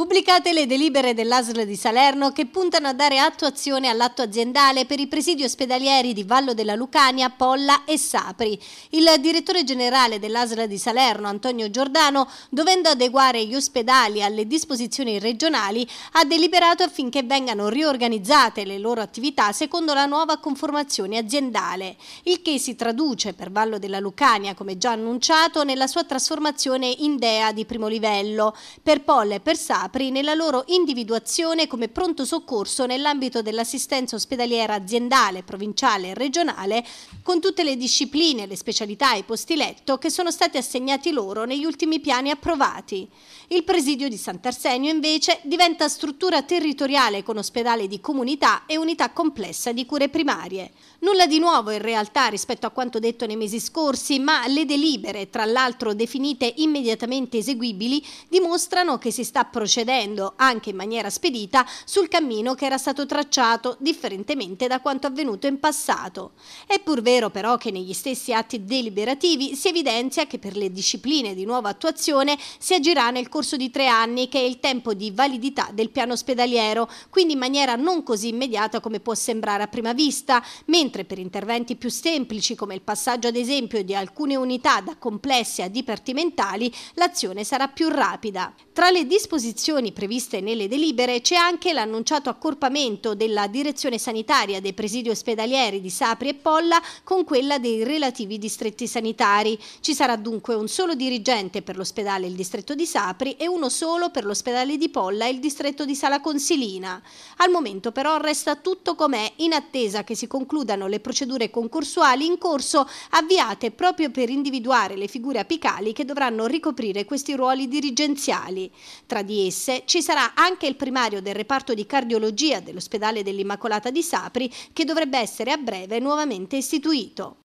Pubblicate le delibere dell'ASL di Salerno che puntano a dare attuazione all'atto aziendale per i presidi ospedalieri di Vallo della Lucania, Polla e Sapri. Il direttore generale dell'ASL di Salerno, Antonio Giordano, dovendo adeguare gli ospedali alle disposizioni regionali, ha deliberato affinché vengano riorganizzate le loro attività secondo la nuova conformazione aziendale, il che si traduce per Vallo della Lucania, come già annunciato, nella sua trasformazione in DEA di primo livello. Per Polla e per Sapri Capri nella loro individuazione come pronto soccorso nell'ambito dell'assistenza ospedaliera aziendale, provinciale e regionale, con tutte le discipline, le specialità e i posti letto che sono stati assegnati loro negli ultimi piani approvati. Il presidio di Sant'Arsenio invece diventa struttura territoriale con ospedale di comunità e unità complessa di cure primarie. Nulla di nuovo in realtà rispetto a quanto detto nei mesi scorsi, ma le delibere, tra l'altro definite immediatamente eseguibili, dimostrano che si sta procedendo procedendo anche in maniera spedita sul cammino che era stato tracciato, differentemente da quanto avvenuto in passato. È pur vero però che negli stessi atti deliberativi si evidenzia che per le discipline di nuova attuazione si agirà nel corso di tre anni, che è il tempo di validità del piano ospedaliero, quindi in maniera non così immediata come può sembrare a prima vista, mentre per interventi più semplici come il passaggio ad esempio di alcune unità da complessi a dipartimentali, l'azione sarà più rapida. Tra le disposizioni restrizioni previste nelle delibere c'è anche l'annunciato accorpamento della direzione sanitaria dei presidi ospedalieri di Sapri e Polla con quella dei relativi distretti sanitari. Ci sarà dunque un solo dirigente per l'ospedale e il distretto di Sapri e uno solo per l'ospedale di Polla e il distretto di Sala Consilina. Al momento però resta tutto com'è in attesa che si concludano le procedure concorsuali in corso avviate proprio per individuare le figure apicali che dovranno ricoprire questi ruoli dirigenziali. Tra di essi stesse ci sarà anche il primario del reparto di cardiologia dell'ospedale dell'Immacolata di Sapri che dovrebbe essere a breve nuovamente istituito.